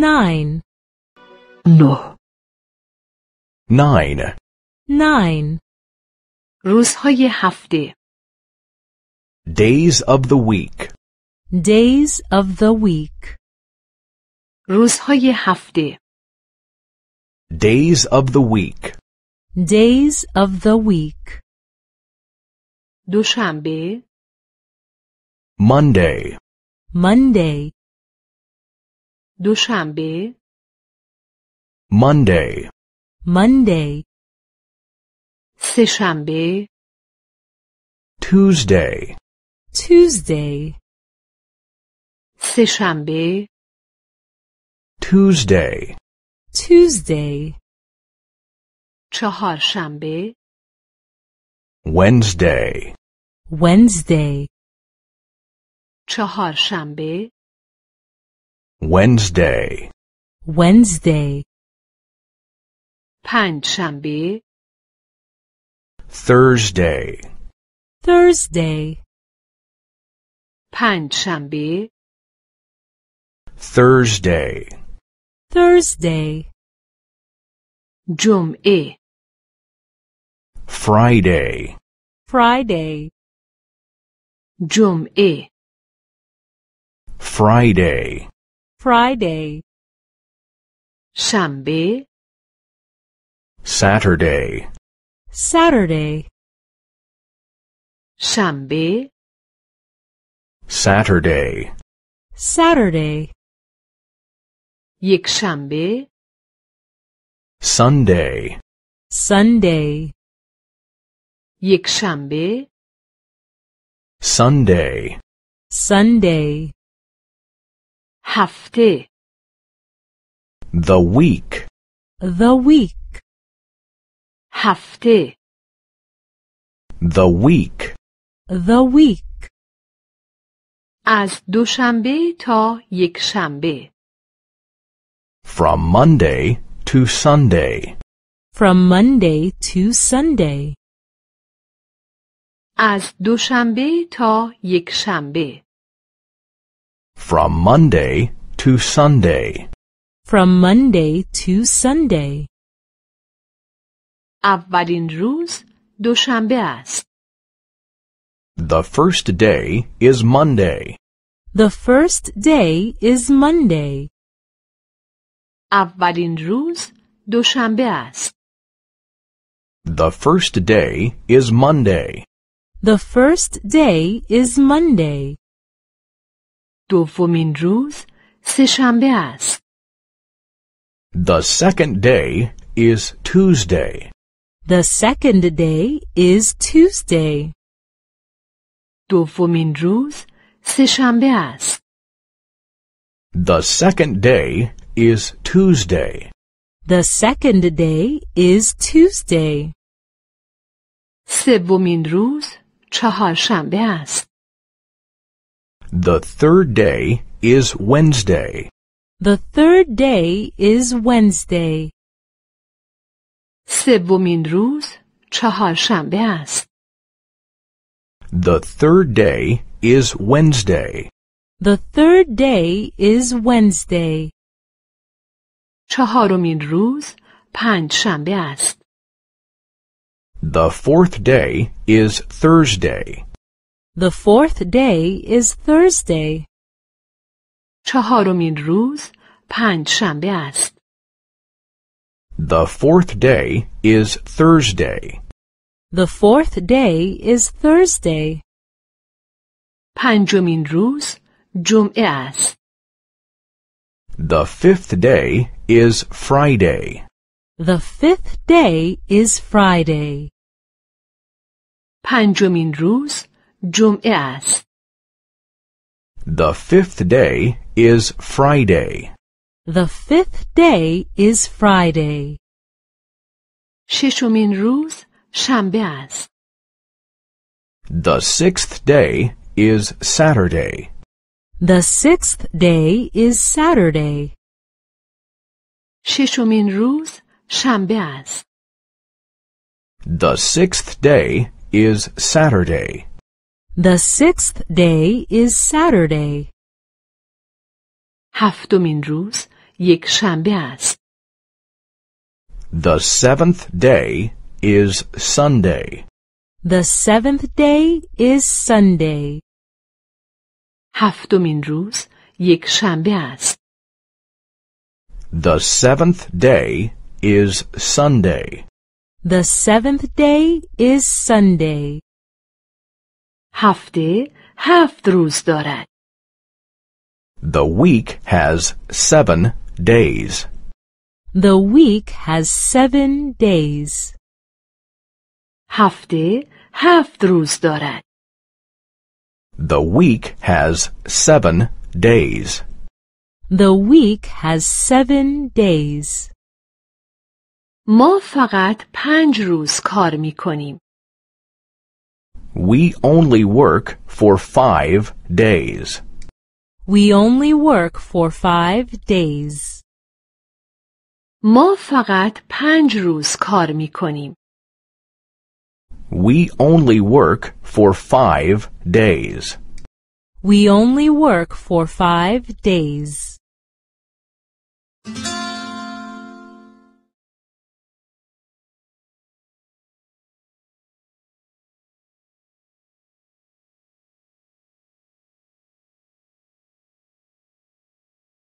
nine No. nine nine روزهای هفته days of the week days of the week روزهای هفته days of the week days of the week دوشنبه Monday Monday دوشنبه Monday Monday سهشنبه Tuesday Tuesday سهشنبه Tuesday Tuesday چهارشنبه Wednesday Wednesday چهارشنبه Wednesday Wednesday پنجشنبه Thursday Thursday پنجشنبه Thursday Thursday جمعه Friday Friday جمعه Friday Friday Shambi. Saturday Saturday Shambi. Saturday Saturday Yikshambi. Sunday Sunday Yikshambi. Sunday Sunday هفته The week The week هفته The week The week از دوشنبه تا یک From Monday to Sunday From Monday to Sunday از دوشنبه تا یک from Monday to Sunday. From Monday to Sunday. اولین روز دوشنبه است. The first day is Monday. The first day is Monday. اولین روز دوشنبه است. The first day is Monday. The first day is Monday. دومین روز سهشنبه است. The second day is Tuesday. The second day is Tuesday. دومین روز سهشنبه است. The second day is Tuesday. The second day is Tuesday. سومین روز چهارشنبه است. The third day is Wednesday. The third day is Wednesday. سومین روز چهارشنبه است. The third day is Wednesday. The third day is Wednesday. چهارمین روز پنجشنبه است. The fourth day is Thursday. The fourth day is Thursday. روز پنج شنبه است. The fourth day is Thursday. The fourth day is Thursday. پنجمین روز جمعه است. The fifth day is Friday. The fifth day is Friday. پنجمین روز جمعه است. The fifth day is Friday. The fifth day is Friday. ششمین روز شنبه است. The sixth day is Saturday. The sixth day is Saturday. ششمین روز شنبه است. The sixth day is Saturday. The sixth day is Saturday. هفتمین روز یک شنبه است. The seventh day is Sunday. The seventh day is Sunday. هفتمین روز یک شنبه است. The seventh day is Sunday. The seventh day is Sunday. هفته هفت روز دارد. The week has seven days. The week has seven days. هفته هفت روز دارد. The week has seven days. The week has seven days. ما فقط پنج روز کار می کنیم. We only work for five days. We only work for five days. ما فقط پنج روز کار می کنیم. We only work for five days. We only work for five days.